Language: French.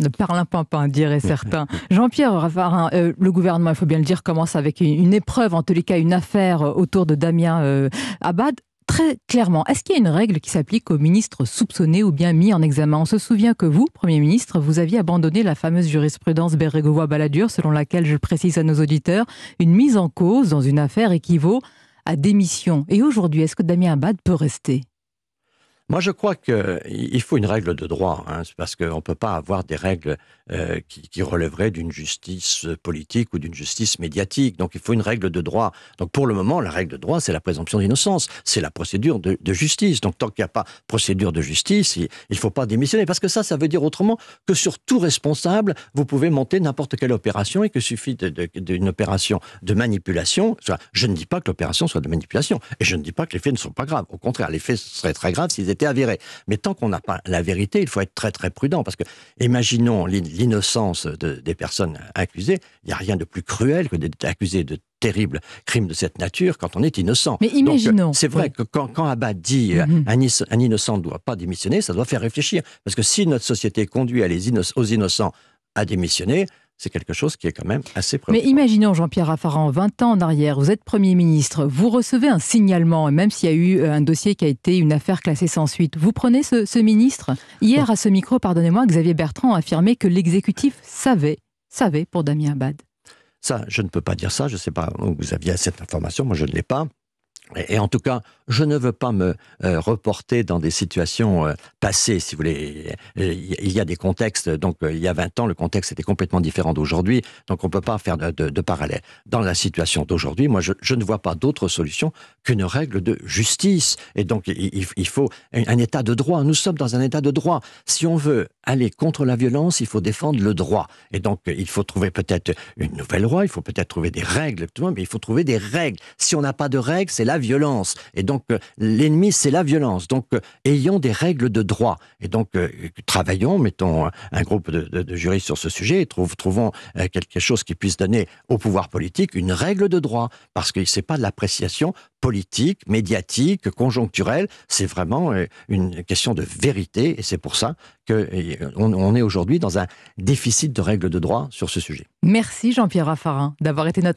Ne parle pas, hein, dirait certains. Jean-Pierre Raffarin, euh, le gouvernement, il faut bien le dire, commence avec une, épreuve, en tous les cas une affaire euh, autour de Damien euh, Abad. Très clairement, est-ce qu'il y a une règle qui s'applique aux ministres soupçonnés ou bien mis en examen On se souvient que vous, Premier ministre, vous aviez abandonné la fameuse jurisprudence berregovois baladur selon laquelle, je précise à nos auditeurs, une mise en cause dans une affaire équivaut à démission. Et aujourd'hui, est-ce que Damien Abad peut rester moi, je crois qu'il faut une règle de droit, hein, parce qu'on ne peut pas avoir des règles euh, qui, relèveraient d'une justice politique ou d'une justice médiatique. Donc, il faut une règle de droit. Donc, pour le moment, la règle de droit, c'est la présomption d'innocence, c'est la procédure de, de, justice. Donc, tant qu'il n'y a pas procédure de justice, il ne faut pas démissionner, parce que ça, ça veut dire autrement que sur tout responsable, vous pouvez monter n'importe quelle opération et que suffit d'une opération de manipulation. Je ne dis pas que l'opération soit de manipulation, et je ne dis pas que les faits ne sont pas graves. Au contraire, les faits seraient très graves s'ils étaient avéré. Mais tant qu'on n'a pas la vérité, il faut être très très prudent parce que imaginons l'innocence des personnes accusées. Il n'y a rien de plus cruel que d'être accusé de terribles crimes de cette nature quand on est innocent. Mais imaginons. C'est vrai que quand, quand, Abad dit euh, mm-hmm. un, innocent ne doit pas démissionner, ça doit faire réfléchir. Parce que si notre société conduit à les aux innocents à démissionner, c'est quelque chose qui est quand même assez préoccupant. Mais imaginons, Jean-Pierre Raffarin, 20 ans en arrière, vous êtes Premier ministre, vous recevez un signalement, même s'il y a eu euh, un dossier qui a été une affaire classée sans suite. Vous prenez ce, ministre Hier, à ce micro, pardonnez-moi, Xavier Bertrand a affirmé que l'exécutif savait, savait pour Damien Abad. Ça, je ne peux pas dire ça, je ne sais pas où vous aviez cette information, moi je ne l'ai pas. Et en tout cas, je ne veux pas me euh, reporter dans des situations euh, passées, si vous voulez. Il y a des contextes, donc euh, il y a 20 ans, le contexte était complètement différent d'aujourd'hui, donc on ne peut pas faire de, parallèle. Dans la situation d'aujourd'hui, moi, je, ne vois pas d'autre solution qu'une règle de justice. Et donc, il, faut un état de droit. Nous sommes dans un état de droit. Si on veut aller contre la violence, il faut défendre le droit. Et donc, il faut trouver peut-être une nouvelle loi, il faut peut-être trouver des règles, mais il faut trouver des règles. Si on n'a pas de règles, c'est la violence. Et donc, euh, l'ennemi, c'est la violence. Donc, euh, ayons des règles de droit. Et donc, euh, travaillons, mettons un groupe de, juristes sur ce sujet et trouvons quelque chose qui puisse donner au pouvoir politique une règle de droit. Parce que ce n'est pas de l'appréciation politique, médiatique, conjoncturelle. C'est vraiment euh, une question de vérité et c'est pour ça qu'on euh, on est aujourd'hui dans un déficit de règles de droit sur ce sujet. Merci Jean-Pierre Raffarin d'avoir été notre